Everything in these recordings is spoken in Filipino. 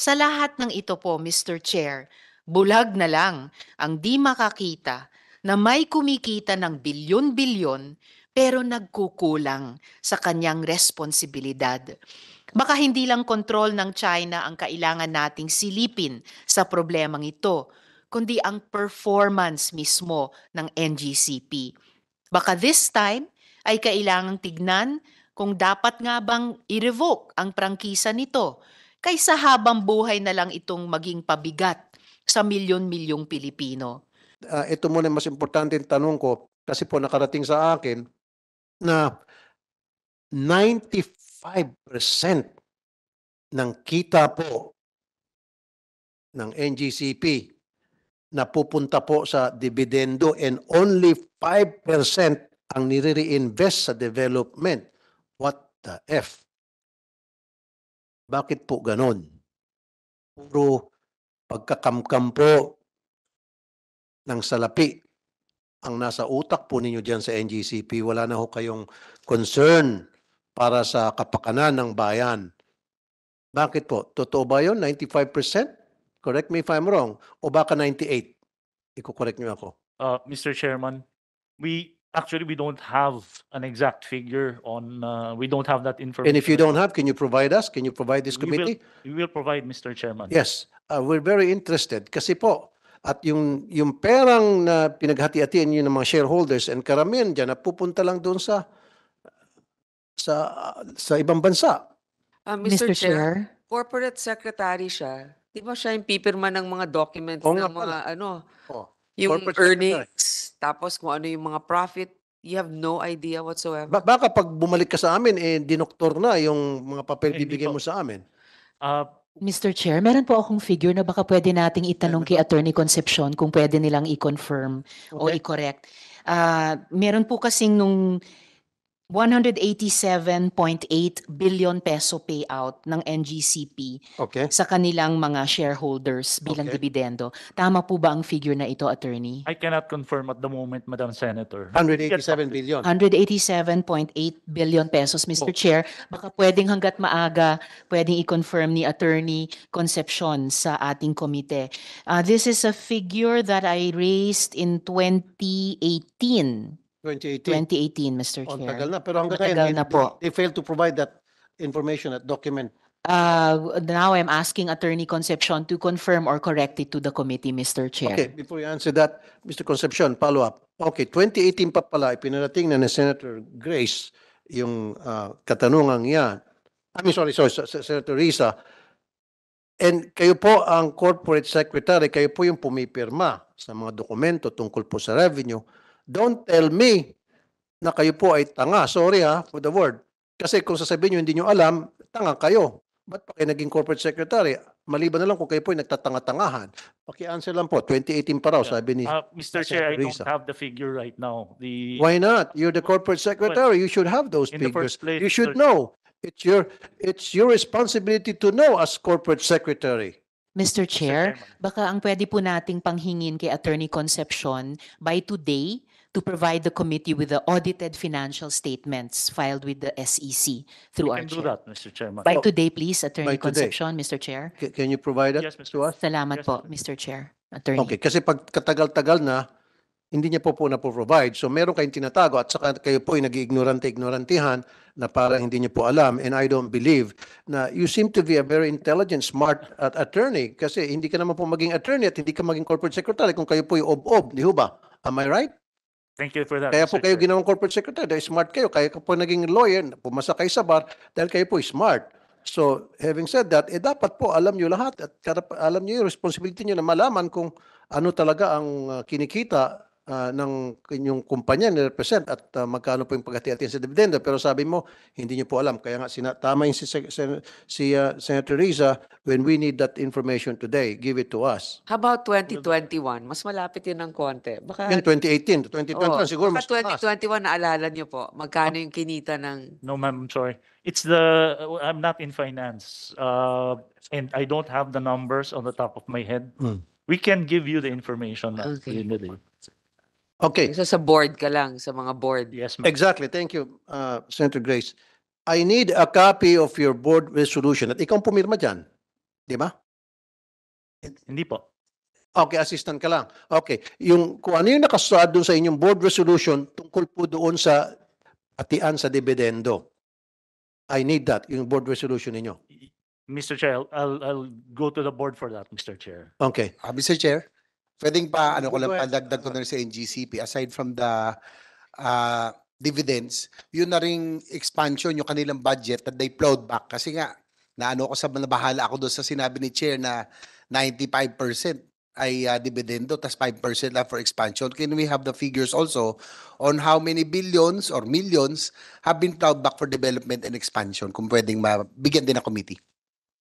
Sa lahat ng ito po, Mr. Chair, bulag na lang ang di makakita na may kumikita ng bilyon-bilyon pero nagkukulang sa kanyang responsibilidad. Baka hindi lang kontrol ng China ang kailangan nating silipin sa problemang ito, kundi ang performance mismo ng NGCP. Baka this time ay kailangang tignan kung dapat nga bang i-revoke ang prangkisa nito kaysa habang buhay na lang itong maging pabigat sa milyon-milyong Pilipino. Uh, ito muna mas importante yung tanong ko kasi po nakarating sa akin na 95% ng kita po ng NGCP na pupunta po sa dividendo and only 5% ang nire-reinvest sa development. What the F? Bakit po ganon? Puro pagkakamkam po ng salapi ang nasa utak po ninyo dyan sa NGCP. Wala na ho kayong concern para sa kapakanan ng bayan. Bakit po? Totoo ba yun? 95%? Correct me if I'm wrong. O baka 98? Iko-correct niyo ako. Uh, ah, Mr. Chairman, we Actually, we don't have an exact figure on, uh, we don't have that information. And if you don't have, can you provide us? Can you provide this committee? We will- committee? We will provide, Mr. Chairman. Yes, uh, we're very interested kasi po at yung yung perang na pinaghati-hatiin niyo ng mga shareholders and karamihan diyan napupunta lang doon sa sa sa ibang bansa. Ah, Mr. Chair, corporate secretary siya. Di ba siya yung pipirma ng mga documents Oo ng nga pala. mga ano, Oh, yung corporate secretary. earnings? Tapos kung ano yung mga profit, you have no idea whatsoever. Ba- baka pag bumalik ka sa amin, eh, dinoktor na yung mga papel eh, Hindi bibigay po. mo sa amin. Uh, ah, Mr. Chair, meron po akong figure na baka pwede nating itanong kay Attorney Concepcion kung pwede nilang i-confirm o i-correct. Uh, meron po kasing nung 187.8 billion peso payout ng NGCP Okay. sa kanilang mga shareholders bilang Okay. dividendo. Tama po ba ang figure na ito, attorney? I cannot confirm at the moment, Madam Senator. 187 billion. 187.8 billion pesos, Mr. Chair. Baka pwedeng hanggat maaga, pwedeng i-confirm ni Attorney Concepcion sa ating komite. Uh, this is a figure that I raised in 2018 2018. Mr. Chair. Matagal na, pero hanggang Matagal ngayon, na they- po. they failed to provide that information, that document. Uh, now I'm asking Attorney Concepcion to confirm or correct it to the committee, Mr. Chair. Okay, before you answer that, Mr. Concepcion, follow-up. Okay, 2018 pa pala, ipinarating na ni Senator Grace yung ah, katanungan niya. I mean, sorry, sorry, Sen- Senator Risa. And kayo po ang corporate secretary, kayo po yung pumipirma sa mga dokumento tungkol po sa revenue. Don't tell me na kayo po ay tanga. Sorry ha, for the word. Kasi kung sasabihin nyo hindi nyo alam, tanga kayo. Ba't pa kayo naging corporate secretary? Maliban na lang kung kayo po ay nagtatanga-tangahan. Paki-answer lang po. 2018 pa raw, sabi ni... Uh, Mr. Chair, I don't have the figure right now. The Why not? You're the corporate secretary. You should have those In the figures. first place, You should Mr. know. It's your, it's your responsibility to know as corporate secretary. Mr. Chair, baka ang pwede po nating panghingin kay Attorney Concepcion by today, to provide the committee with the audited financial statements filed with the SEC through our can do that, Mr. Chairman. By today, please, Attorney today. Concepcion, Mr. Chair. Ca- Can you provide that Yes, Mr. to us? Salamat Yes, po, Mr. Chair, Attorney. Okay, kasi pag katagal-tagal na, hindi niya po po na-provide. So meron kayong tinatago at saka kayo po ay nag-ignorante-ignorantihan na para hindi niyo po alam and I don't believe na you seem to be a very intelligent, smart at attorney kasi hindi ka naman po maging attorney at hindi ka maging corporate secretary kung kayo po ay ob-ob, di ba? Am I right? Thank you for that. Kaya po kayo ginawang corporate secretary dahil smart kayo. Kaya po naging lawyer, pumasa kayo sa bar dahil kayo po smart. So, having said that, eh dapat po alam niyo lahat at alam niyo yung responsibility niyo na malaman kung ano talaga ang uh, kinikita uh, ng inyong kumpanya na represent at uh, magkano po yung paghati-hati sa dividendo. Pero sabi mo, hindi niyo po alam. Kaya nga, sina- tama yung si, sen- si uh, Senator Riza when we need that information today, give it to us. How about 2021? Mas malapit yun ng konti. Baka, Yan 2018 to 2021, Oo, siguro mas baka taas. 2021, naalala niyo po, magkano yung kinita ng... No, ma'am, I'm sorry. It's the, I'm not in finance, uh, and I don't have the numbers on the top of my head. Hmm. We can give you the information at Okay. end Okay, So sa board ka lang, sa mga board. Yes, ma'am. exactly. Thank you, uh, Senator Grace. I need a copy of your board resolution at ikaw ang pumirma dyan. Di ba? Hindi po. Okay, assistant ka lang. Okay, yung kung ano yung nakasaad doon sa inyong board resolution tungkol po doon sa atian sa dividendo. I need that, yung board resolution ninyo. Mr. Chair, I'll- I'll, go to the board for that, Mr. Chair. Okay. Uh, Mr. Chair, Pwedeng pa, ano ko lang, padagdag ko na rin sa NGCP, aside from the uh, dividends, yun na rin expansion yung kanilang budget that they plowed back. Kasi nga, naano ko sa nabahala ako doon sa sinabi ni Chair na 95% ay uh, dividendo, tapos 5% lang for expansion. Can we have the figures also on how many billions or millions have been plowed back for development and expansion? Kung pwedeng mabigyan din ng committee.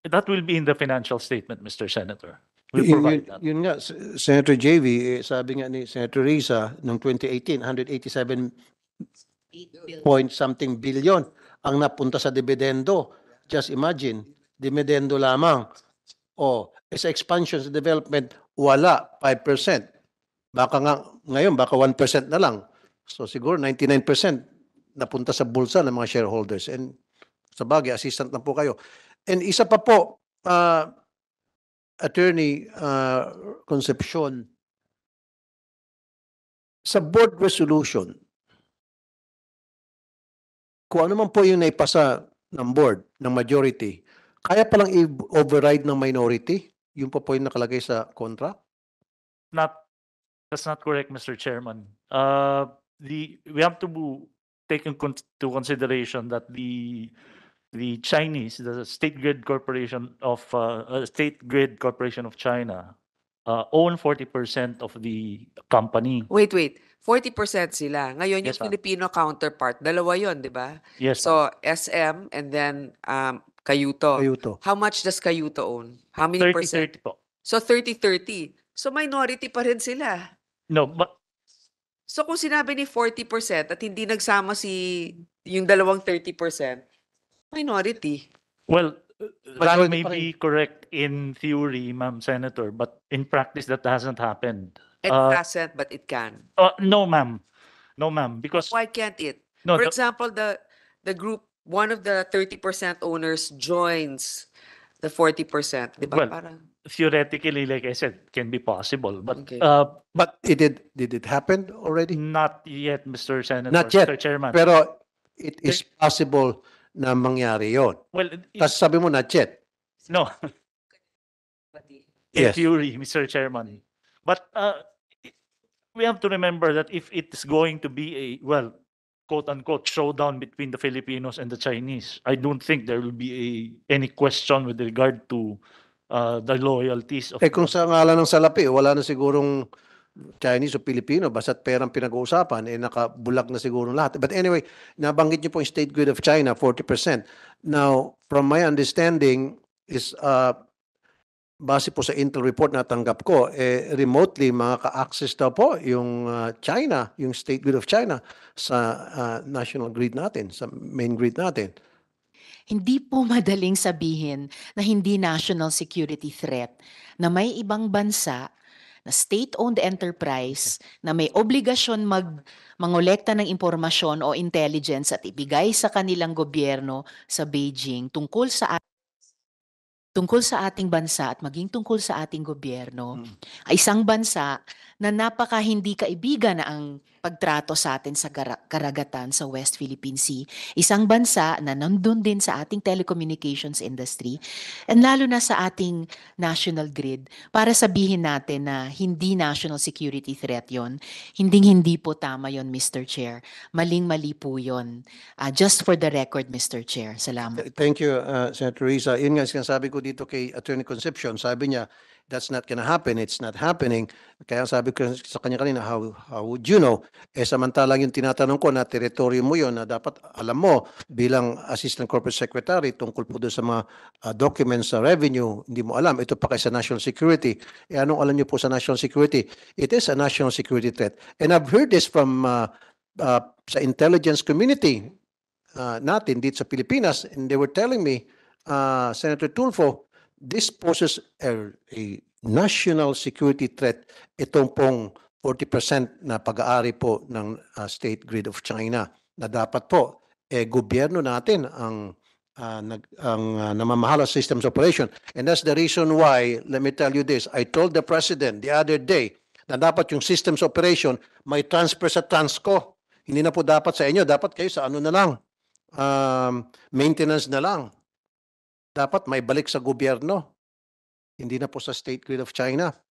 That will be in the financial statement, Mr. Senator. We'll Yun, yun, yun nga, Senator JV, eh, sabi nga ni Senator Risa, noong 2018, 187 point something billion ang napunta sa dividendo. Just imagine, dividendo lamang. O, eh, sa expansion sa development, wala, 5%. Baka nga, ngayon, baka 1% na lang. So siguro 99% napunta sa bulsa ng mga shareholders. And sa bagay, assistant na po kayo. And isa pa po, ah, Attorney uh, Concepcion, sa board resolution, kung ano man po yung naipasa ng board, ng majority, kaya palang i-override ng minority? Yung po po yung nakalagay sa contract? Not, that's not correct, Mr. Chairman. Uh, the, we have to take into consideration that the the Chinese, the state grid corporation of uh, uh state grid corporation of China, uh, own 40% of the company. Wait, wait. 40% sila. Ngayon, yung ma'am. Filipino counterpart, dalawa yon di ba? Yes. So, SM and then um, Kayuto. Kayuto. How much does Kayuto own? How many 30, percent? 30 po. So, 30-30. So, minority pa rin sila. No, but... So, kung sinabi ni 40% at hindi nagsama si yung dalawang 30%, Minority. Well, that may be correct in theory, ma'am senator, but in practice that hasn't happened. It Uh, hasn't, but it can. Uh, no, ma'am. No, ma'am, because Why can't it? no, For the- example, the the group, one of the 30% owners joins the 40%, Well, theoretically, like I said, can be possible, but Okay. uh, But it did, did it happen already? not yet, Mr. Senator, yet, Mr. Chairman. Pero it is possible na mangyari yon. Well, if, Tapos sabi mo na, Chet. no, in Yes. theory, Mr. Chairman. But uh, we have to remember that if it is going to be a, well, quote unquote, showdown between the Filipinos and the Chinese, I don't think there will be a, any question with regard to uh, the loyalties of. Eh kung sa ngalan ng salapi, wala na sigurong Chinese o Pilipino, basta't perang pinag-uusapan, eh nakabulag na siguro lahat. But anyway, nabanggit niyo po yung state grid of China, 40%. Now, from my understanding is, uh, base po sa Intel report na tanggap ko, eh, remotely makaka-access daw po yung uh, China, yung state grid of China sa uh, national grid natin, sa main grid natin hindi po madaling sabihin na hindi national security threat na may ibang bansa na state-owned enterprise na may obligasyon mag mangolekta ng impormasyon o intelligence at ibigay sa kanilang gobyerno sa Beijing tungkol sa tungkol sa ating bansa at maging tungkol sa ating gobyerno hmm. ay isang bansa na napaka hindi kaibigan na ang pagtrato sa atin sa karagatan sa West Philippine Sea, isang bansa na nandun din sa ating telecommunications industry and lalo na sa ating national grid para sabihin natin na hindi national security threat yon hinding-hindi po tama yon Mr. Chair. Maling-mali po yon Uh, ah, just for the record, Mr. Chair. Salamat. Thank you, uh, Senator Risa. Yun nga, sinasabi ko dito kay Attorney Conception, Sabi niya, that's not gonna happen, it's not happening. Kaya sabi ko sa kanya kanina, how, how would you know? Eh samantalang yung tinatanong ko na teritoryo mo yon na dapat alam mo bilang Assistant Corporate Secretary tungkol po doon sa mga uh, documents sa revenue, hindi mo alam. Ito pa kay sa national security. Eh anong alam niyo po sa national security? It is a national security threat. And I've heard this from uh, uh, sa intelligence community uh, natin dito sa Pilipinas and they were telling me, uh, Senator Tulfo, this poses a, a national security threat itong pong 40% na pag-aari po ng uh, state grid of China na dapat po eh gobyerno natin ang uh, nag ang uh, namamahala systems operation and that's the reason why let me tell you this I told the president the other day na dapat yung systems operation may transfer sa Transco hindi na po dapat sa inyo dapat kayo sa ano na lang um, maintenance na lang dapat may balik sa gobyerno. Hindi na po sa State Grid of China.